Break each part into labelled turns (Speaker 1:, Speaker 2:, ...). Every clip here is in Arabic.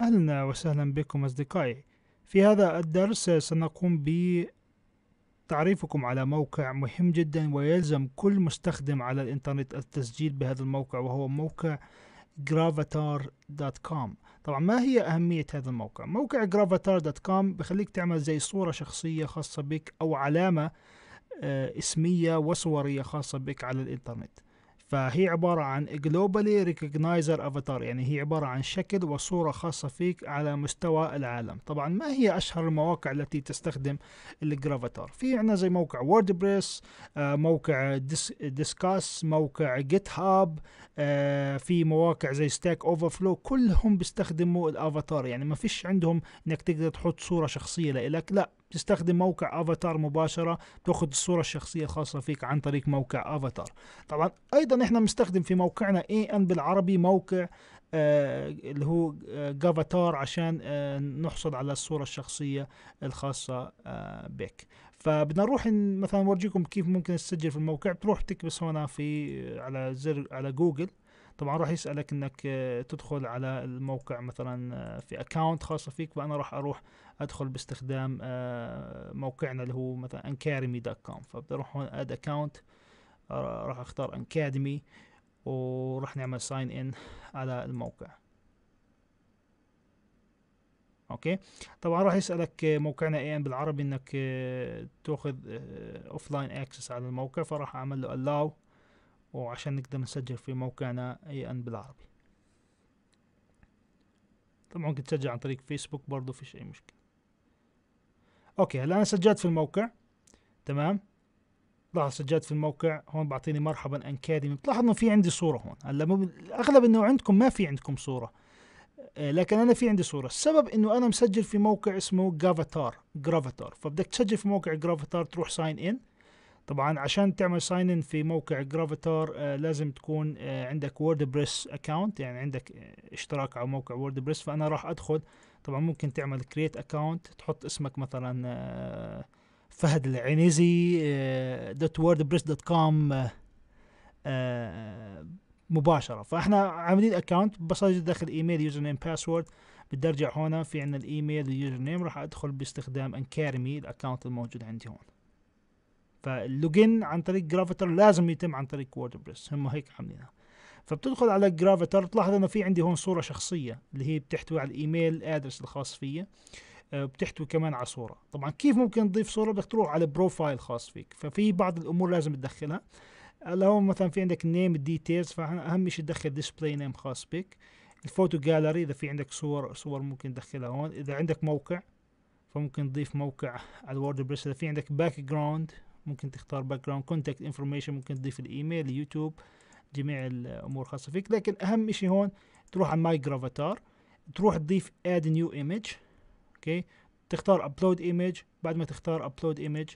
Speaker 1: أهلا وسهلا بكم أصدقائي في هذا الدرس سنقوم بتعريفكم على موقع مهم جدا ويلزم كل مستخدم على الإنترنت التسجيل بهذا الموقع وهو موقع gravatar.com طبعا ما هي أهمية هذا الموقع؟ موقع gravatar.com بخليك تعمل زي صورة شخصية خاصة بك أو علامة آه، اسمية وصورية خاصة بك على الإنترنت فهي عبارة عن Globally Recognizer Avatar يعني هي عبارة عن شكل وصورة خاصة فيك على مستوى العالم طبعا ما هي أشهر المواقع التي تستخدم الجرافاتار في عنا زي موقع ووردبريس آه، موقع ديسكاس موقع جيت هاب آه، في مواقع زي ستاك اوفر فلو كلهم بيستخدموا الافاتار يعني ما فيش عندهم انك تقدر تحط صورة شخصية لإلك لا بتستخدم موقع افاتار مباشره بتاخذ الصوره الشخصيه الخاصه فيك عن طريق موقع افاتار طبعا ايضا احنا بنستخدم في موقعنا اي ان بالعربي موقع آه اللي هو جافاتار آه، عشان آه نحصل على الصوره الشخصيه الخاصه آه بك فبدنا نروح مثلا نورجيكم كيف ممكن تسجل في الموقع تروح تكبس هنا في آه، على زر على جوجل طبعا راح يسالك انك آه، تدخل على الموقع مثلا آه، في اكونت خاصه فيك فانا راح اروح ادخل باستخدام آه، موقعنا اللي هو مثلا انكاديمي دوت كوم فبدي اروح هون اد اكونت راح اختار انكاديمي وراح نعمل ساين ان على الموقع اوكي طبعا راح يسالك موقعنا اي ام يعني بالعربي انك تاخذ اوف لاين اكسس على الموقع فراح اعمل له allow وعشان نقدر نسجل في موقعنا اي ان بالعربي طبعا ممكن تسجل عن طريق فيسبوك برضو فيش اي مشكلة اوكي هلا انا سجلت في الموقع تمام لاحظ سجلت في الموقع هون بعطيني مرحبا انكاديمي بتلاحظ انه في عندي صورة هون هلا مب... اغلب انه عندكم ما في عندكم صورة آه، لكن انا في عندي صوره السبب انه انا مسجل في موقع اسمه جافاتار جرافاتار فبدك تسجل في موقع جرافاتار تروح ساين ان طبعا عشان تعمل ساين ان في موقع جرافيتار آه، لازم تكون آه، عندك ووردبريس اكونت يعني عندك آه، اشتراك على موقع ووردبريس فانا راح ادخل طبعا ممكن تعمل كرييت اكونت تحط اسمك مثلا فهد العنيزي دوت ووردبريس دوت كوم مباشره فاحنا عاملين اكونت اجي داخل ايميل يوزر نيم باسورد بدي ارجع هون في عندنا الايميل اليوزر نيم راح ادخل باستخدام انكارمي الاكونت الموجود عندي هون فاللوجين عن طريق جرافيتر لازم يتم عن طريق ووردبريس هم هيك عاملينها فبتدخل على جرافيتر تلاحظ انه في عندي هون صوره شخصيه اللي هي بتحتوي على الايميل ادرس الخاص فيا آه، بتحتوي كمان على صوره طبعا كيف ممكن تضيف صوره بدك تروح على بروفايل خاص فيك ففي بعض الامور لازم تدخلها اللي هو مثلا في عندك نيم ديتيلز فاهم شيء تدخل ديسبلاي نيم خاص بك الفوتو جاليري اذا في عندك صور صور ممكن تدخلها هون اذا عندك موقع فممكن تضيف موقع على الوردبريس اذا في عندك باك جراوند ممكن تختار باك جراوند كونتاكت انفورميشن ممكن تضيف الايميل اليوتيوب جميع الامور خاصه فيك لكن اهم شيء هون تروح على ماي جرافاتار تروح تضيف اد نيو ايمج اوكي تختار ابلود ايمج بعد ما تختار ابلود ايمج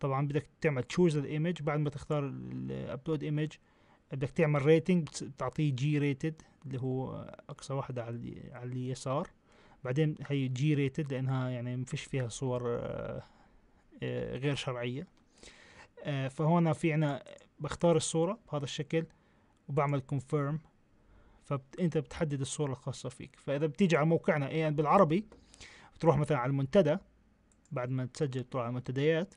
Speaker 1: طبعا بدك تعمل تشوز الايمج بعد ما تختار الابلود ايمج بدك تعمل ريتنج بتعطيه جي ريتد اللي هو اقصى واحده على على اليسار بعدين هي جي ريتد لانها يعني ما فيش فيها صور آه، آه، غير شرعية آه، فهون في عنا بختار الصورة بهذا الشكل وبعمل confirm فانت بتحدد الصورة الخاصة فيك فإذا بتيجي على موقعنا ان إيه، بالعربي بتروح مثلا على المنتدى بعد ما تسجل تروح على المنتديات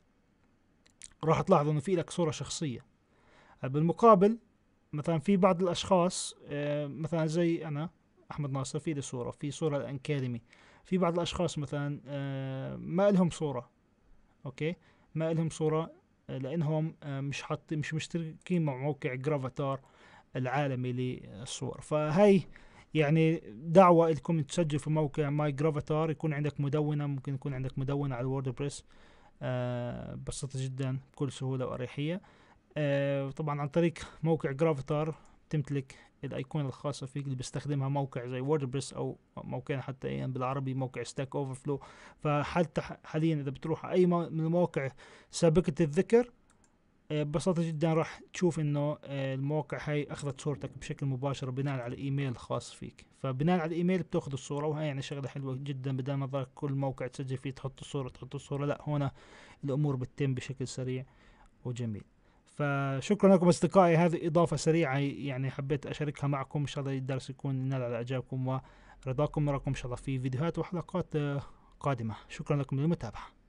Speaker 1: راح تلاحظ انه في لك صورة شخصية آه، بالمقابل مثلا في بعض الاشخاص مثلا زي انا احمد ناصر في لي صورة في صورة الانكاديمي في بعض الاشخاص مثلا ما لهم صورة اوكي ما لهم صوره لانهم آه، مش حاطين مش مشتركين مع موقع جرافاتار العالمي للصور فهي يعني دعوة لكم تسجل في موقع ماي جرافاتار يكون عندك مدونة ممكن يكون عندك مدونة على ووردبريس آه بسيطة جدا بكل سهولة وأريحية آه طبعا عن طريق موقع جرافاتار تمتلك الايقونه الخاصه فيك اللي بيستخدمها موقع زي ووردبريس او موقعنا حتى يعني بالعربي موقع ستاك اوفر فلو فحتى حاليا اذا بتروح اي من المواقع سابقه الذكر آه، ببساطة جدا راح تشوف انه آه، المواقع هاي اخذت صورتك بشكل مباشر بناء على الايميل الخاص فيك فبناء على الايميل بتاخذ الصورة وهي يعني شغلة حلوة جدا بدل ما تضلك كل موقع تسجل فيه تحط الصورة تحط الصورة لا هنا الامور بتتم بشكل سريع وجميل فشكرا لكم اصدقائي هذه اضافه سريعه يعني حبيت اشاركها معكم ان شاء الله الدرس يكون نال على اعجابكم ورضاكم نراكم ان شاء الله في فيديوهات وحلقات آه، قادمه شكرا لكم للمتابعه